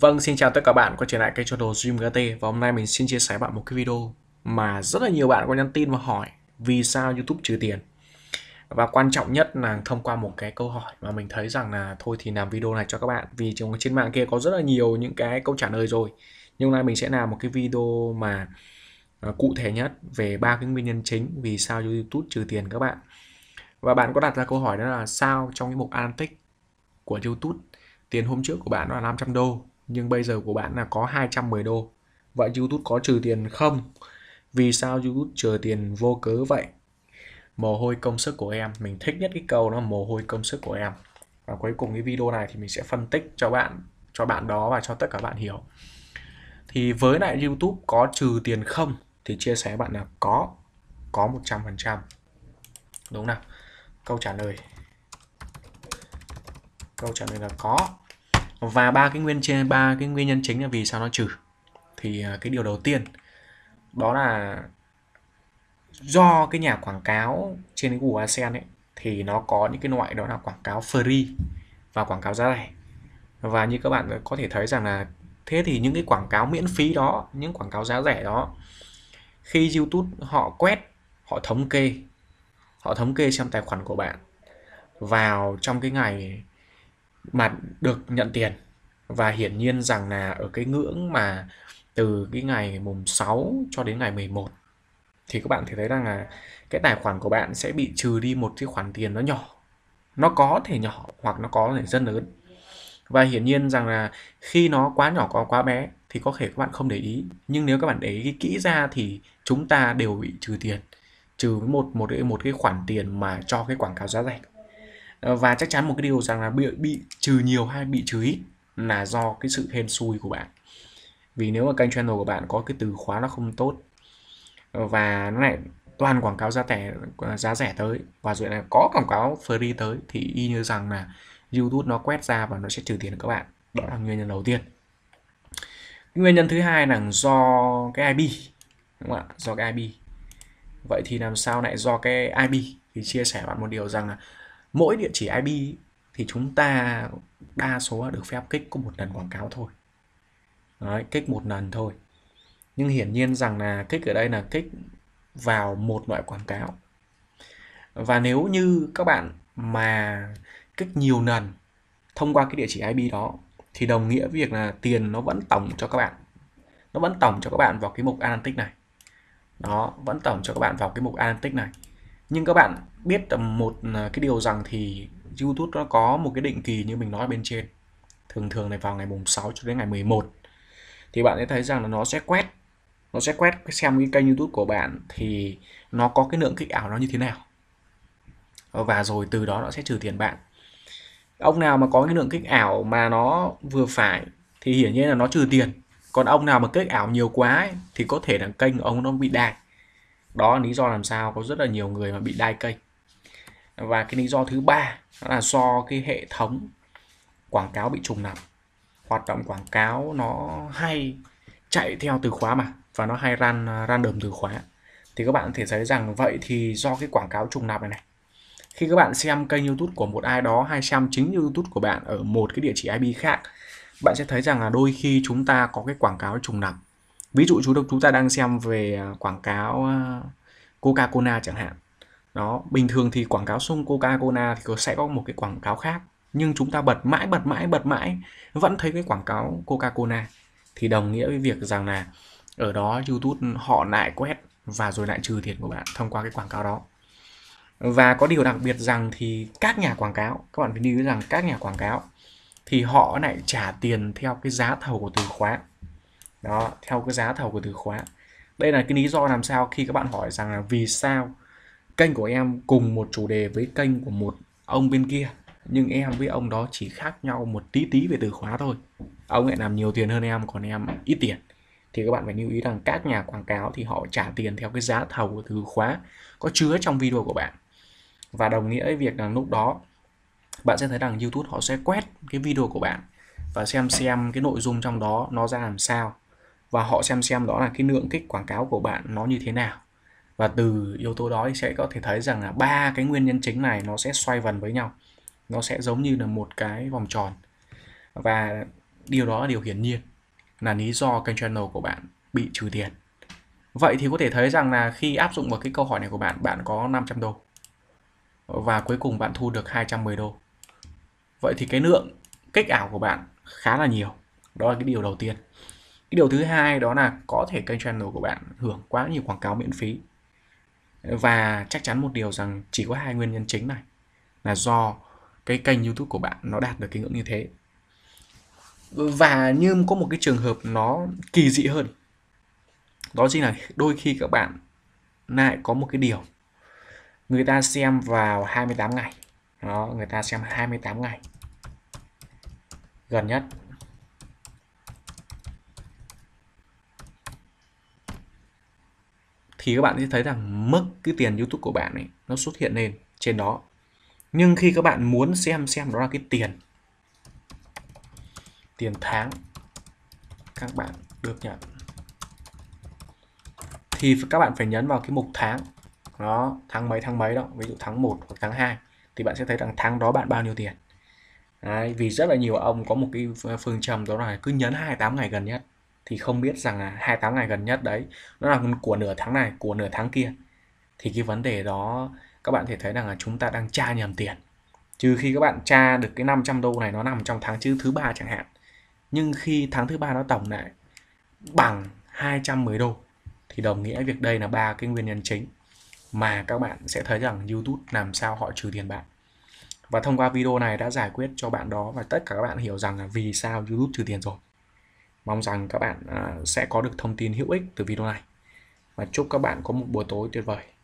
Vâng, xin chào tất cả bạn, quay trở lại kênh cho đồ Dream GT và hôm nay mình xin chia sẻ bạn một cái video mà rất là nhiều bạn có nhắn tin và hỏi vì sao YouTube trừ tiền. Và quan trọng nhất là thông qua một cái câu hỏi mà mình thấy rằng là thôi thì làm video này cho các bạn vì trên mạng kia có rất là nhiều những cái câu trả lời rồi. Nhưng hôm nay mình sẽ làm một cái video mà à, cụ thể nhất về ba cái nguyên nhân chính vì sao YouTube trừ tiền các bạn. Và bạn có đặt ra câu hỏi đó là sao trong cái mục analytics của YouTube tiền hôm trước của bạn là 500 đô nhưng bây giờ của bạn là có 210 đô vậy YouTube có trừ tiền không vì sao YouTube trừ tiền vô cớ vậy mồ hôi công sức của em mình thích nhất cái câu nó mồ hôi công sức của em và cuối cùng cái video này thì mình sẽ phân tích cho bạn cho bạn đó và cho tất cả bạn hiểu thì với lại YouTube có trừ tiền không thì chia sẻ bạn là có có 100% đúng nào câu trả lời câu trả lời là có và ba cái nguyên trên ba cái nguyên nhân chính là vì sao nó trừ thì à, cái điều đầu tiên đó là do cái nhà quảng cáo trên Google AdSense ấy thì nó có những cái loại đó là quảng cáo free và quảng cáo giá rẻ và như các bạn có thể thấy rằng là thế thì những cái quảng cáo miễn phí đó những quảng cáo giá rẻ đó khi YouTube họ quét họ thống kê họ thống kê xem tài khoản của bạn vào trong cái ngày mà được nhận tiền và hiển nhiên rằng là ở cái ngưỡng mà từ cái ngày mùng 6 cho đến ngày 11 thì các bạn thể thấy rằng là cái tài khoản của bạn sẽ bị trừ đi một cái khoản tiền nó nhỏ nó có thể nhỏ hoặc nó có thể rất lớn và hiển nhiên rằng là khi nó quá nhỏ có quá bé thì có thể các bạn không để ý nhưng nếu các bạn để ý kỹ ra thì chúng ta đều bị trừ tiền trừ một một cái một cái khoản tiền mà cho cái quảng cáo giá rẻ Ờ, và chắc chắn một cái điều rằng là bị, bị trừ nhiều hay bị trừ ít là do cái sự hên xui của bạn vì nếu mà kênh channel của bạn có cái từ khóa nó không tốt ờ, và nó lại toàn quảng cáo giá rẻ ờ, giá rẻ tới và rồi là có quảng cáo free tới thì y như rằng là YouTube nó quét ra và nó sẽ trừ tiền các bạn đó là nguyên nhân đầu tiên nguyên nhân thứ hai là do cái IP đúng không ạ do cái IP vậy thì làm sao lại do cái IP thì chia sẻ bạn một điều rằng là mỗi địa chỉ IP thì chúng ta đa số được phép kích có một lần quảng cáo thôi Đấy, kích một lần thôi nhưng hiển nhiên rằng là kích ở đây là kích vào một loại quảng cáo và nếu như các bạn mà kích nhiều lần thông qua cái địa chỉ IP đó thì đồng nghĩa việc là tiền nó vẫn tổng cho các bạn nó vẫn tổng cho các bạn vào cái mục analytics này nó vẫn tổng cho các bạn vào cái mục analytics này nhưng các bạn biết một à, cái điều rằng thì YouTube nó có một cái định kỳ như mình nói bên trên thường thường này vào ngày mùng 6 cho đến ngày 11 thì bạn sẽ thấy rằng là nó sẽ quét nó sẽ quét xem cái kênh YouTube của bạn thì nó có cái lượng kích ảo nó như thế nào và rồi từ đó nó sẽ trừ tiền bạn ông nào mà có cái lượng kích ảo mà nó vừa phải thì hiển nhiên là nó trừ tiền còn ông nào mà kích ảo nhiều quá ấy, thì có thể là kênh của ông nó bị đài đó là lý do làm sao có rất là nhiều người mà bị đai cây và cái lý do thứ ba là do cái hệ thống quảng cáo bị trùng lặp hoạt động quảng cáo nó hay chạy theo từ khóa mà và nó hay ran random từ khóa thì các bạn có thể thấy rằng vậy thì do cái quảng cáo trùng lặp này này khi các bạn xem kênh youtube của một ai đó hay xem chính youtube của bạn ở một cái địa chỉ ip khác bạn sẽ thấy rằng là đôi khi chúng ta có cái quảng cáo trùng lặp ví dụ chúng ta đang xem về à, quảng cáo à, coca cola chẳng hạn đó bình thường thì quảng cáo xung coca cola thì sẽ có một cái quảng cáo khác nhưng chúng ta bật mãi bật mãi bật mãi vẫn thấy cái quảng cáo coca cola thì đồng nghĩa với việc rằng là ở đó youtube họ lại quét và rồi lại trừ tiền của bạn thông qua cái quảng cáo đó và có điều đặc biệt rằng thì các nhà quảng cáo các bạn phải lưu ý rằng các nhà quảng cáo thì họ lại trả tiền theo cái giá thầu của từ khóa đó theo cái giá thầu của từ khóa đây là cái lý do làm sao khi các bạn hỏi rằng là vì sao kênh của em cùng một chủ đề với kênh của một ông bên kia nhưng em với ông đó chỉ khác nhau một tí tí về từ khóa thôi ông lại làm nhiều tiền hơn em còn em ít tiền thì các bạn phải lưu ý rằng các nhà quảng cáo thì họ trả tiền theo cái giá thầu của từ khóa có chứa trong video của bạn và đồng nghĩa với việc là lúc đó bạn sẽ thấy rằng YouTube họ sẽ quét cái video của bạn và xem xem cái nội dung trong đó nó ra làm sao và họ xem xem đó là cái lượng kích quảng cáo của bạn nó như thế nào và từ yếu tố đó thì sẽ có thể thấy rằng là ba cái nguyên nhân chính này nó sẽ xoay vần với nhau nó sẽ giống như là một cái vòng tròn và điều đó là điều hiển nhiên là lý do kênh channel của bạn bị trừ tiền vậy thì có thể thấy rằng là khi áp dụng vào cái câu hỏi này của bạn bạn có 500 đô và cuối cùng bạn thu được 210 đô vậy thì cái lượng kích ảo của bạn khá là nhiều đó là cái điều đầu tiên cái điều thứ hai đó là có thể kênh channel của bạn hưởng quá nhiều quảng cáo miễn phí và chắc chắn một điều rằng chỉ có hai nguyên nhân chính này là do cái kênh youtube của bạn nó đạt được cái ngưỡng như thế và như có một cái trường hợp nó kỳ dị hơn đó chính là đôi khi các bạn lại có một cái điều người ta xem vào 28 ngày đó người ta xem 28 ngày gần nhất thì các bạn sẽ thấy rằng mức cái tiền YouTube của bạn ấy nó xuất hiện lên trên đó nhưng khi các bạn muốn xem xem đó là cái tiền tiền tháng các bạn được nhận thì các bạn phải nhấn vào cái mục tháng đó tháng mấy tháng mấy đó ví dụ tháng 1 hoặc tháng 2 thì bạn sẽ thấy rằng tháng đó bạn bao nhiêu tiền Đấy, vì rất là nhiều ông có một cái phương châm đó là cứ nhấn 28 ngày gần nhất thì không biết rằng là 28 ngày gần nhất đấy nó là của nửa tháng này của nửa tháng kia thì cái vấn đề đó các bạn thể thấy rằng là chúng ta đang tra nhầm tiền trừ khi các bạn tra được cái 500 đô này nó nằm trong tháng chứ thứ ba chẳng hạn nhưng khi tháng thứ ba nó tổng lại bằng 210 đô thì đồng nghĩa việc đây là ba cái nguyên nhân chính mà các bạn sẽ thấy rằng YouTube làm sao họ trừ tiền bạn và thông qua video này đã giải quyết cho bạn đó và tất cả các bạn hiểu rằng là vì sao YouTube trừ tiền rồi Mong rằng các bạn à, sẽ có được thông tin hữu ích từ video này. Và chúc các bạn có một buổi tối tuyệt vời.